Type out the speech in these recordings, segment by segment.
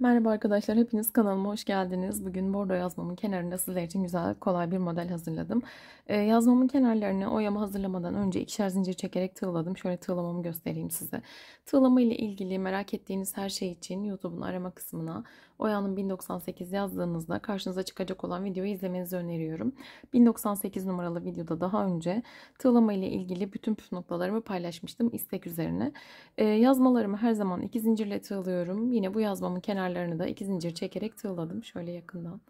Merhaba arkadaşlar, hepiniz kanalıma hoş geldiniz. Bugün bordo yazmamın kenarında sizler için güzel, kolay bir model hazırladım. Ee, yazmamın kenarlarını oyama hazırlamadan önce ikişer zincir çekerek tığladım. Şöyle tığlamamı göstereyim size. Tığlama ile ilgili merak ettiğiniz her şey için YouTube'un arama kısmına Oya'nın 1098 yazdığınızda karşınıza çıkacak olan videoyu izlemenizi öneriyorum. 1098 numaralı videoda daha önce tığlama ile ilgili bütün püf noktalarımı paylaşmıştım istek üzerine. Ee, yazmalarımı her zaman iki zincirle tığlıyorum. Yine bu yazmamın kenar kenarlarını da iki zincir çekerek tığladım. Şöyle yakından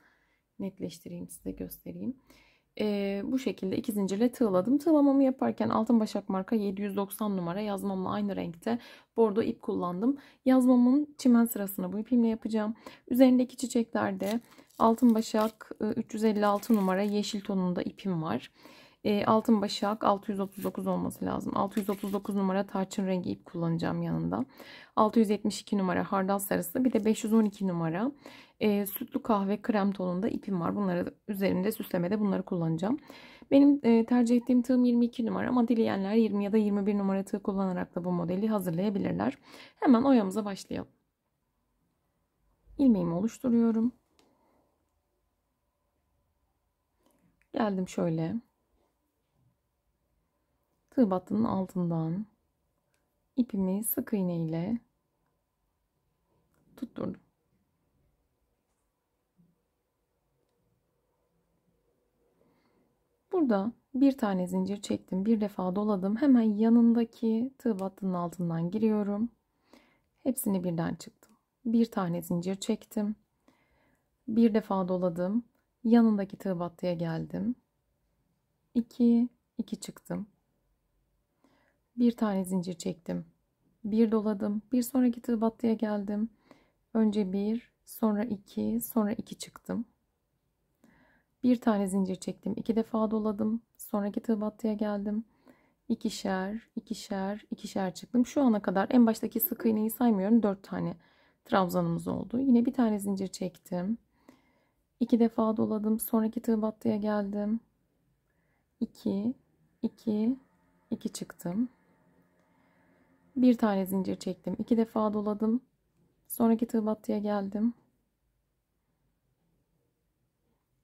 netleştireyim size göstereyim. Ee, bu şekilde iki zincirle tığladım. Tığlamamı yaparken altın başak marka 790 numara yazmamla aynı renkte bordo ip kullandım. Yazmamın çimen sırasını bu ipimle yapacağım. Üzerindeki çiçeklerde altın başak 356 e, numara yeşil tonunda ipim var. Ee, altın başak 639 olması lazım. 639 numara tarçın rengi ip kullanacağım yanında. 672 numara hardal sarısı. Bir de 512 numara e, sütlü kahve krem tonunda ipim var. Bunları üzerinde süslemede bunları kullanacağım. Benim e, tercih ettiğim tığım 22 numara ama dileyenler 20 ya da 21 numara tığ kullanarak da bu modeli hazırlayabilirler. Hemen oyamıza başlayalım. Ilmeğimi oluşturuyorum. Geldim şöyle tığ battının altından ipimi sık iğne ile tutturdum. Burada bir tane zincir çektim. Bir defa doladım. Hemen yanındaki tığ battının altından giriyorum. Hepsini birden çıktım. Bir tane zincir çektim. Bir defa doladım. Yanındaki tığ battıya geldim. 2 2 çıktım bir tane zincir çektim. Bir doladım. Bir sonraki tıbattıya geldim. Önce bir, sonra iki, sonra iki çıktım. Bir tane zincir çektim. iki defa doladım. Sonraki tıbattıya geldim. İkişer, ikişer, ikişer çıktım. Şu ana kadar en baştaki sık iğneyi saymıyorum. Dört tane trabzanımız oldu. Yine bir tane zincir çektim. iki defa doladım. Sonraki tıbattıya geldim. İki, iki, iki çıktım. Bir tane zincir çektim. iki defa doladım. Sonraki tığ battıya geldim.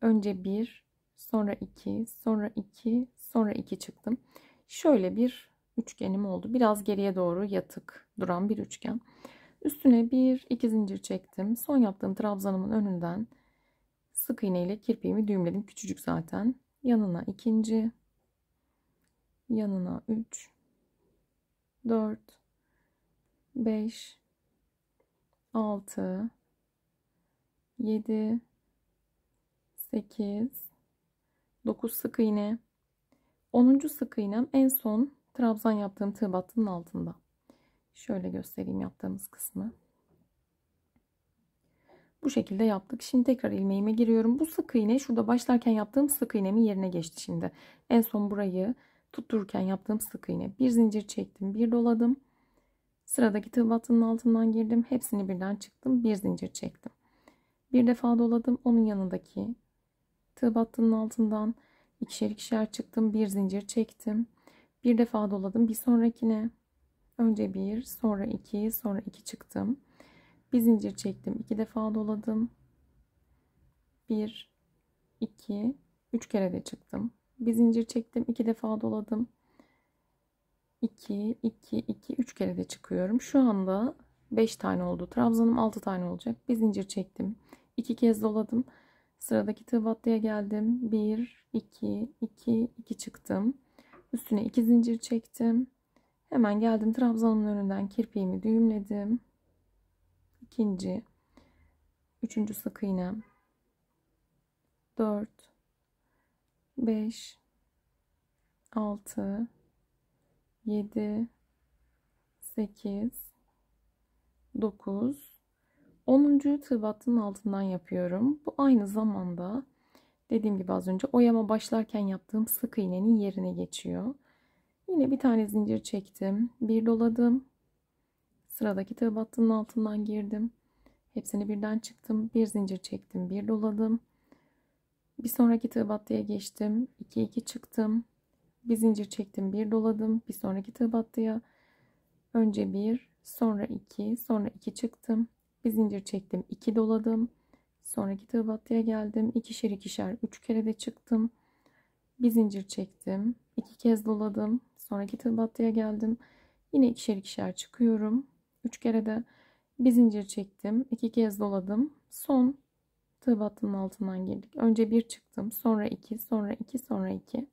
Önce bir, sonra iki, sonra iki, sonra iki çıktım. Şöyle bir üçgenim oldu. Biraz geriye doğru yatık duran bir üçgen. Üstüne bir iki zincir çektim. Son yaptığım trabzanımın önünden sık iğne ile kirpiğimi düğümledim. Küçücük zaten. Yanına ikinci, yanına üç, dört, 5 6 7 8 9 sık iğne 10. sık iğnem en son trabzan yaptığım tığ battının altında. Şöyle göstereyim yaptığımız kısmı. Bu şekilde yaptık. Şimdi tekrar ilmeğime giriyorum. Bu sık iğne şurada başlarken yaptığım sık iğnemin yerine geçti şimdi. En son burayı tuttururken yaptığım sık iğne. Bir zincir çektim, bir doladım. Sıradaki tığ battığının altından girdim. Hepsini birden çıktım. Bir zincir çektim. Bir defa doladım. Onun yanındaki tığ battığının altından ikişer ikişer çıktım. Bir zincir çektim. Bir defa doladım. Bir sonrakine önce bir sonra iki sonra iki çıktım. Bir zincir çektim. iki defa doladım. Bir, iki, üç kere de çıktım. Bir zincir çektim. iki defa doladım. 2, 2, 2, 3 kere de çıkıyorum. Şu anda 5 tane oldu. Trabzanım 6 tane olacak. Bir zincir çektim. 2 kez doladım. Sıradaki tığ battıya geldim. 1, 2, 2, 2 çıktım. Üstüne 2 zincir çektim. Hemen geldim trabzanın önünden kirpiğimi düğümledim. İkinci, üçüncü sık iğne. 4, 5, 6, 7 8 9 10. tığ altından yapıyorum. Bu aynı zamanda dediğim gibi az önce oyama başlarken yaptığım sık iğnenin yerine geçiyor. Yine bir tane zincir çektim. Bir doladım. Sıradaki tığ altından girdim. Hepsini birden çıktım. Bir zincir çektim. Bir doladım. Bir sonraki tığ geçtim. 2 2 çıktım. Bir zincir çektim, bir doladım. Bir sonraki tığ battıya önce bir, sonra iki, sonra iki çıktım. Bir zincir çektim, iki doladım. Sonraki tığ battıya geldim. ikişer ikişer üç kere de çıktım. Bir zincir çektim. iki kez doladım. Sonraki tığ battıya geldim. Yine ikişer ikişer çıkıyorum. Üç kere de bir zincir çektim. iki kez doladım. Son tığ battının altından girdik. Önce bir çıktım. Sonra iki, sonra iki, sonra iki.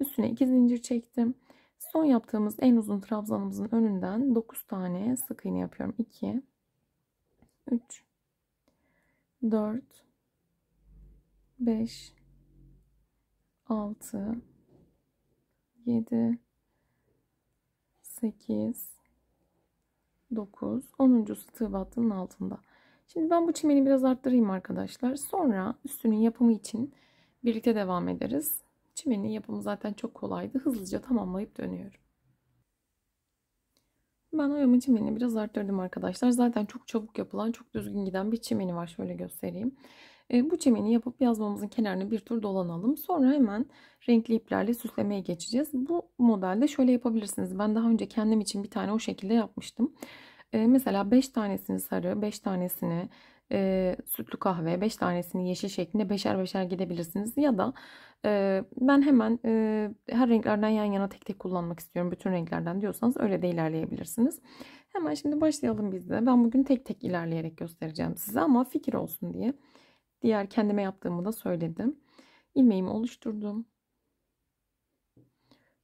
Üstüne 2 zincir çektim. Son yaptığımız en uzun trabzanımızın önünden 9 tane sık iğne yapıyorum. 2 3 4 5 6 7 8 9 10. sıtığ battının altında. Şimdi ben bu çimeni biraz arttırayım arkadaşlar. Sonra üstünün yapımı için birlikte devam ederiz. Çimenin yapımı zaten çok kolaydı. Hızlıca tamamlayıp dönüyorum. Ben oyamı çimenini biraz arttırdım arkadaşlar. Zaten çok çabuk yapılan, çok düzgün giden bir çimeni var. Şöyle göstereyim. E, bu çimeni yapıp yazmamızın kenarını bir tur dolanalım. Sonra hemen renkli iplerle süslemeye geçeceğiz. Bu modelde şöyle yapabilirsiniz. Ben daha önce kendim için bir tane o şekilde yapmıştım. E, mesela 5 tanesini sarı, 5 tanesini e, sütlü kahve 5 tanesini yeşil şeklinde beşer beşer gidebilirsiniz. Ya da e, ben hemen e, her renklerden yan yana tek tek kullanmak istiyorum bütün renklerden diyorsanız öyle de ilerleyebilirsiniz. Hemen şimdi başlayalım biz de. Ben bugün tek tek ilerleyerek göstereceğim size ama fikir olsun diye. Diğer kendime yaptığımı da söyledim. İlmeğimi oluşturdum.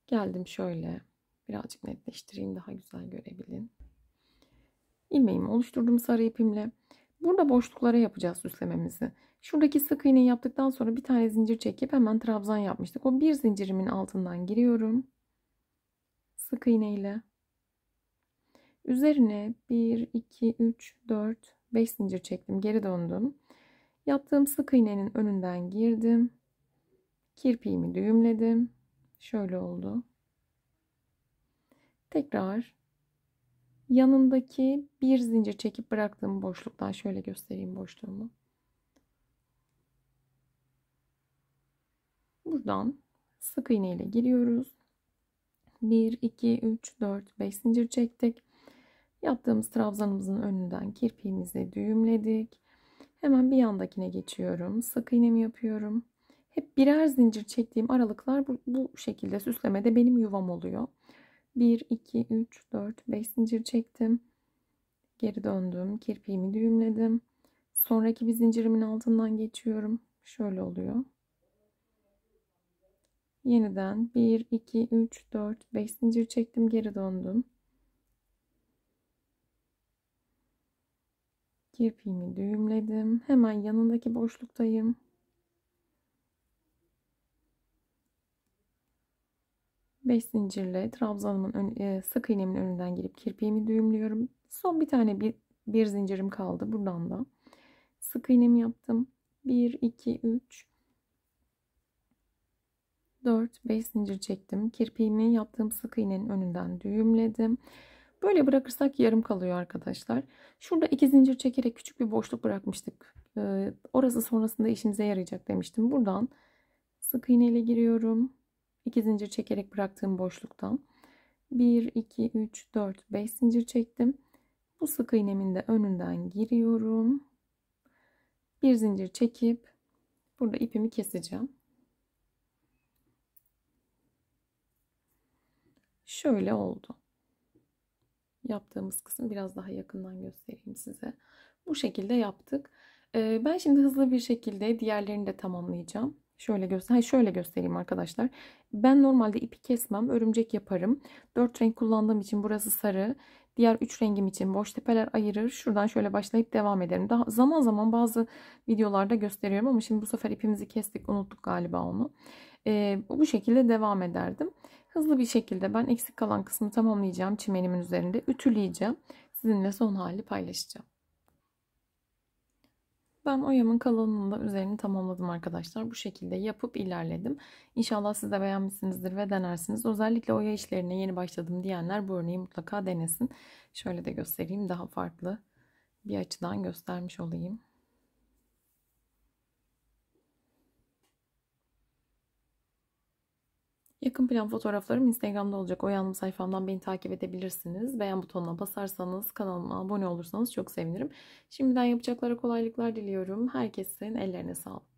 Geldim şöyle birazcık netleştireyim daha güzel görebilin. İlmeğimi oluşturdum sarı ipimle. Burada boşluklara yapacağız süslememizi. Şuradaki sık iğneyi yaptıktan sonra bir tane zincir çekip hemen trabzan yapmıştık. O bir zincirimin altından giriyorum. Sık iğne ile. Üzerine 1, 2, 3, 4, 5 zincir çektim. Geri döndüm. Yaptığım sık iğnenin önünden girdim. Kirpiğimi düğümledim. Şöyle oldu. Tekrar yanındaki bir zincir çekip bıraktığım boşluktan şöyle göstereyim boşluğumu. Buradan sık iğne ile giriyoruz. 1, 2, 3, 4, 5 zincir çektik. Yaptığımız trabzanımızın önünden kirpiğimizi düğümledik. Hemen bir yandakine geçiyorum. Sık iğnemi yapıyorum. Hep birer zincir çektiğim aralıklar bu, bu şekilde süslemede benim yuvam oluyor. 1, 2, 3, 4, 5 zincir çektim. Geri döndüm. Kirpiğimi düğümledim. Sonraki bir zincirimin altından geçiyorum. Şöyle oluyor. Yeniden 1, 2, 3, 4, 5 zincir çektim. Geri döndüm. Kirpiğimi düğümledim. Hemen yanındaki boşluktayım. 5 zincirle trabzanımın ön, e, sık iğnemin önünden girip kirpiğimi düğümlüyorum. Son bir tane bir, bir zincirim kaldı. Buradan da sık iğnemi yaptım. 1, 2, 3, 4, 5 zincir çektim. Kirpiğimi yaptığım sık iğnenin önünden düğümledim. Böyle bırakırsak yarım kalıyor arkadaşlar. Şurada 2 zincir çekerek küçük bir boşluk bırakmıştık. Ee, orası sonrasında işimize yarayacak demiştim. Buradan sık iğneyle giriyorum. 2 zincir çekerek bıraktığım boşluktan 1 2 3 4 5 zincir çektim bu sık iğnemin de önünden giriyorum bir zincir çekip burada ipimi keseceğim şöyle oldu yaptığımız kısım biraz daha yakından göstereyim size bu şekilde yaptık ee, ben şimdi hızlı bir şekilde diğerlerini de tamamlayacağım Şöyle göster, hayır şöyle göstereyim arkadaşlar. Ben normalde ipi kesmem, örümcek yaparım. Dört renk kullandığım için burası sarı. Diğer üç rengim için boş tepeler ayırır. Şuradan şöyle başlayıp devam ederim. Daha zaman zaman bazı videolarda gösteriyorum ama şimdi bu sefer ipimizi kestik, unuttuk galiba onu. Ee, bu şekilde devam ederdim. Hızlı bir şekilde ben eksik kalan kısmı tamamlayacağım çimenimin üzerinde. Ütüleyeceğim. Sizinle son hali paylaşacağım. Ben oyamın kalanını da üzerini tamamladım arkadaşlar. Bu şekilde yapıp ilerledim. İnşallah siz de beğenmişsinizdir ve denersiniz. Özellikle oya işlerine yeni başladım diyenler bu örneği mutlaka denesin. Şöyle de göstereyim. Daha farklı bir açıdan göstermiş olayım. Yakın plan fotoğraflarım Instagram'da olacak. O yanım sayfamdan beni takip edebilirsiniz. Beğen butonuna basarsanız, kanalıma abone olursanız çok sevinirim. Şimdiden yapacaklara kolaylıklar diliyorum. Herkesin ellerine sağlık.